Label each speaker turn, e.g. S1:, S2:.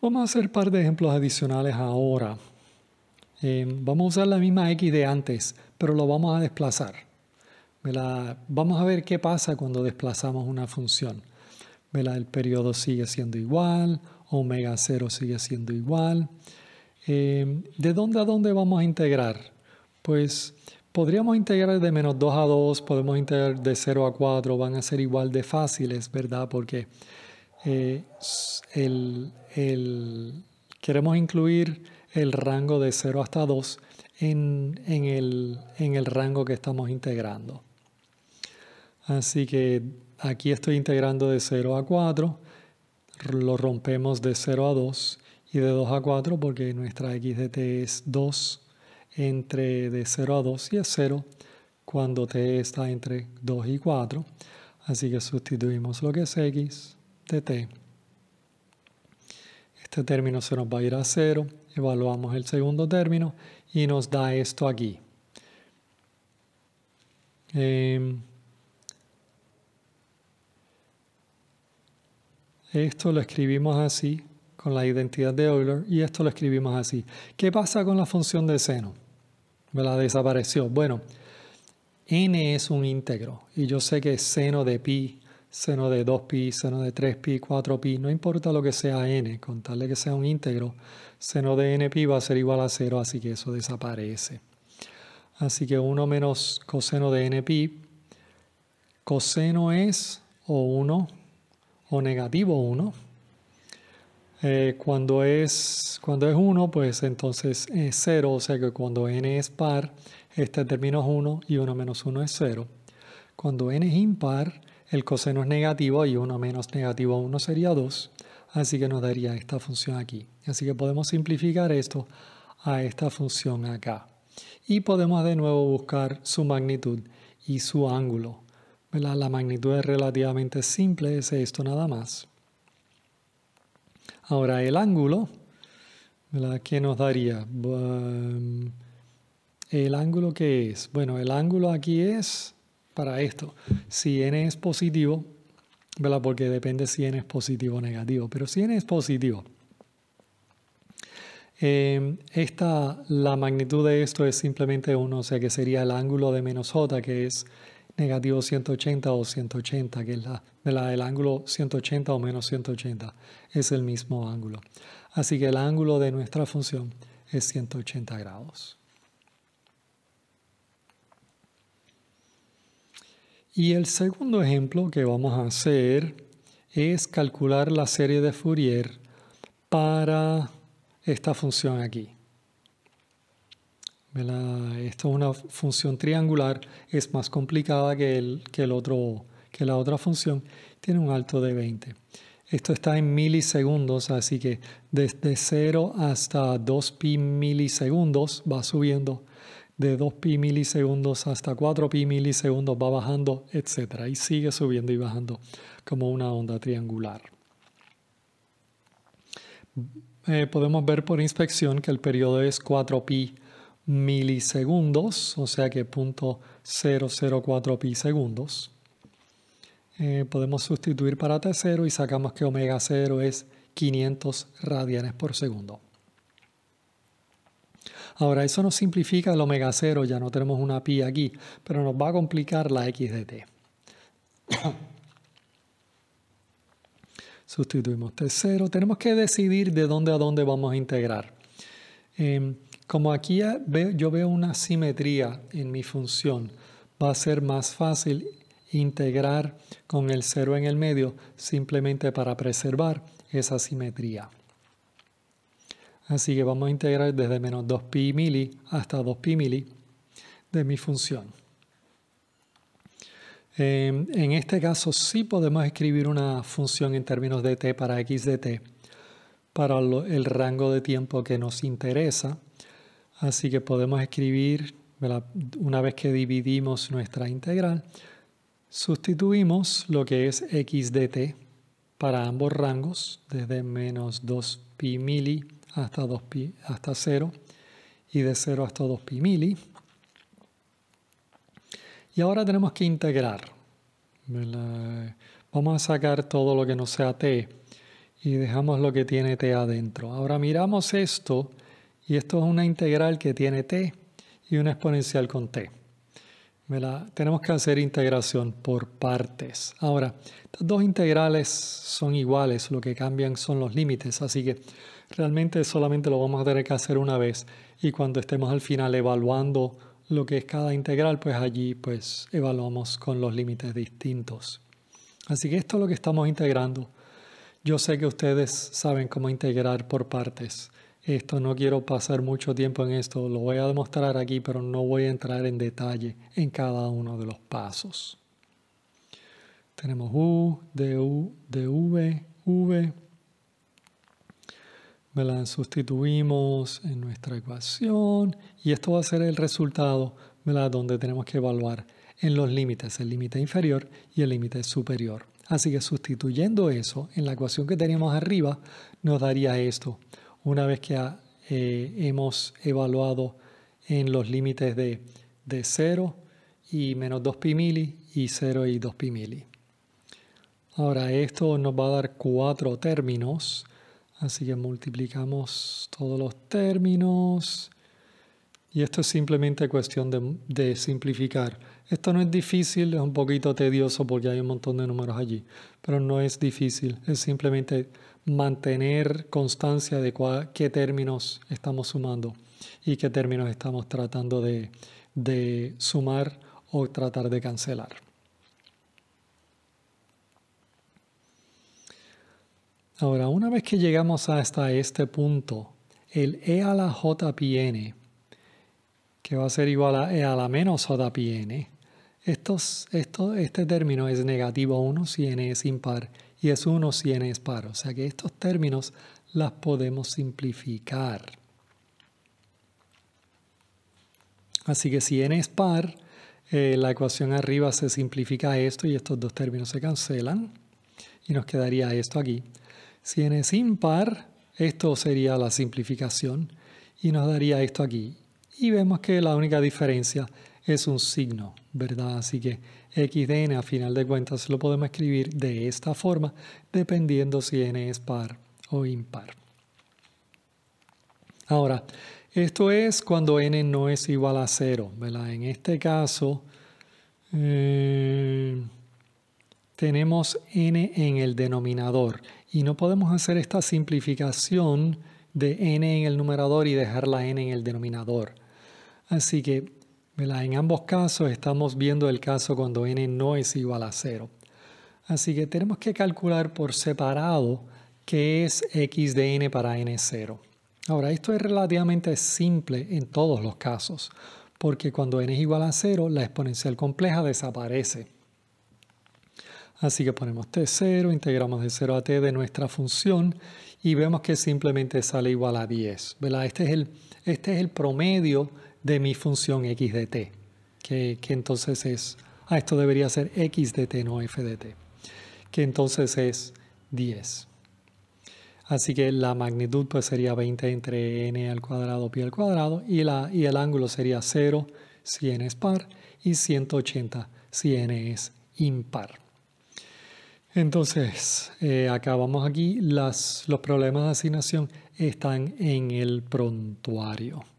S1: Vamos a hacer un par de ejemplos adicionales ahora. Eh, vamos a usar la misma X de antes, pero lo vamos a desplazar. Vamos a ver qué pasa cuando desplazamos una función. El periodo sigue siendo igual, omega 0 sigue siendo igual. Eh, ¿De dónde a dónde vamos a integrar? Pues podríamos integrar de menos 2 a 2, podemos integrar de 0 a 4, van a ser igual de fáciles, ¿verdad? Porque eh, queremos incluir el rango de 0 hasta 2 en, el, en el rango que estamos integrando. Así que aquí estoy integrando de 0 a 4, lo rompemos de 0 a 2 y de 2 a 4 porque nuestra x de t es 2 entre de 0 a 2 y es 0 cuando t está entre 2 y 4. Así que sustituimos lo que es x este término se nos va a ir a cero. Evaluamos el segundo término y nos da esto aquí. Em, esto lo escribimos así con la identidad de Euler y esto lo escribimos así. ¿Qué pasa con la función de seno? Me la desapareció. Bueno, n es un íntegro y yo sé que seno de pi seno de 2pi, seno de 3pi, 4pi, no importa lo que sea n, con tal de que sea un íntegro, seno de npi va a ser igual a 0, así que eso desaparece. Así que 1 menos coseno de npi, coseno es o 1 o negativo 1. Eh, cuando, es, cuando es 1, pues entonces es 0, o sea que cuando n es par, este término es 1 y 1 menos 1 es 0. Cuando n es impar, el coseno es negativo y 1 menos negativo 1 sería 2, así que nos daría esta función aquí. Así que podemos simplificar esto a esta función acá. Y podemos de nuevo buscar su magnitud y su ángulo. La magnitud es relativamente simple, es esto nada más. Ahora el ángulo, ¿qué nos daría? ¿El ángulo qué es? Bueno, el ángulo aquí es para esto. Si n es positivo, Porque depende si n es positivo o negativo. Pero si n es positivo, eh, esta, la magnitud de esto es simplemente 1, o sea que sería el ángulo de menos j, que es negativo 180 o 180, que es la, el ángulo 180 o menos 180, es el mismo ángulo. Así que el ángulo de nuestra función es 180 grados. Y el segundo ejemplo que vamos a hacer es calcular la serie de Fourier para esta función aquí. Esto es una función triangular, es más complicada que, el, que, el otro, que la otra función, tiene un alto de 20. Esto está en milisegundos, así que desde 0 hasta 2 pi milisegundos va subiendo de 2 pi milisegundos hasta 4 pi milisegundos va bajando, etc. Y sigue subiendo y bajando como una onda triangular. Eh, podemos ver por inspección que el periodo es 4 pi milisegundos, o sea que 0.004 pi segundos. Eh, podemos sustituir para T0 y sacamos que omega 0 es 500 radianes por segundo. Ahora, eso nos simplifica el omega cero, ya no tenemos una pi aquí, pero nos va a complicar la x de t. Sustituimos T0. Tenemos que decidir de dónde a dónde vamos a integrar. Em, como aquí yo veo una simetría en mi función, va a ser más fácil integrar con el cero en el medio simplemente para preservar esa simetría. Así que vamos a integrar desde menos 2pi mili hasta 2pi mili de mi función. Em, en este caso sí podemos escribir una función en términos de t para x de para el rango de tiempo que nos interesa. Así que podemos escribir, una vez que dividimos nuestra integral, sustituimos lo que es x para ambos rangos, desde menos 2pi mili hasta, hasta 0 y de 0 hasta 2 pi mili. Y ahora tenemos que integrar. Vamos a sacar todo lo que no sea t y dejamos lo que tiene t adentro. Ahora miramos esto y esto es una integral que tiene t y una exponencial con t tenemos que hacer integración por partes. Ahora, estas dos integrales son iguales, lo que cambian son los límites, así que realmente solamente lo vamos a tener que hacer una vez y cuando estemos al final evaluando lo que es cada integral, pues allí pues evaluamos con los límites distintos. Así que esto es lo que estamos integrando. Yo sé que ustedes saben cómo integrar por partes. Esto no quiero pasar mucho tiempo en esto, lo voy a demostrar aquí, pero no voy a entrar en detalle en cada uno de los pasos. Tenemos U, DU, DV, V. Me la sustituimos en nuestra ecuación y esto va a ser el resultado donde tenemos que evaluar en los límites, el límite inferior y el límite superior. Así que sustituyendo eso en la ecuación que teníamos arriba, nos daría esto una vez que eh, hemos evaluado en los límites de, 0 y menos 2 pi mili y 0 y 2 pi mili. Ahora, esto nos va a dar cuatro términos, así que multiplicamos todos los términos. Y esto es simplemente cuestión de, simplificar. Esto no es difícil, es un poquito tedioso porque hay un montón de números allí, pero no es difícil, es simplemente mantener constancia de qué términos estamos sumando y qué términos estamos tratando de, sumar o tratar de cancelar. Ahora, una vez que llegamos hasta este punto, el e a la j n, que va a ser igual a e a la menos j este término es negativo 1 si n es impar y es uno n es par. O sea que estos términos las podemos simplificar. Así que si n es par, eh, la ecuación arriba se simplifica a esto y estos dos términos se cancelan. Y nos quedaría esto aquí. Si n es impar, esto sería la simplificación y nos daría esto aquí. Y vemos que la única diferencia es un signo. ¿verdad? Así que x n a final de cuentas lo podemos escribir de esta forma dependiendo si n es par o impar. Ahora, esto es cuando n no es igual a cero ¿verdad? En este caso eh, tenemos n en el denominador y no podemos hacer esta simplificación de n en el numerador y dejar la n en el denominador. Así que en ambos casos estamos viendo el caso cuando n no es igual a 0. Así que tenemos que calcular por separado qué es x de n para n 0. Ahora, esto es relativamente simple en todos los casos, porque cuando n es igual a 0, la exponencial compleja desaparece. Así que ponemos t0, integramos de 0 a t de nuestra función y vemos que simplemente sale igual a 10. Este, este es el promedio de mi función x de t, que, entonces es, ah, esto debería ser x de t, no f de t, que entonces es 10. Así que la magnitud pues sería 20 entre n al cuadrado pi al cuadrado y, y el ángulo sería 0 si n es par y 180 si n es impar. Entonces, eh, acabamos aquí. los problemas de asignación están en el prontuario.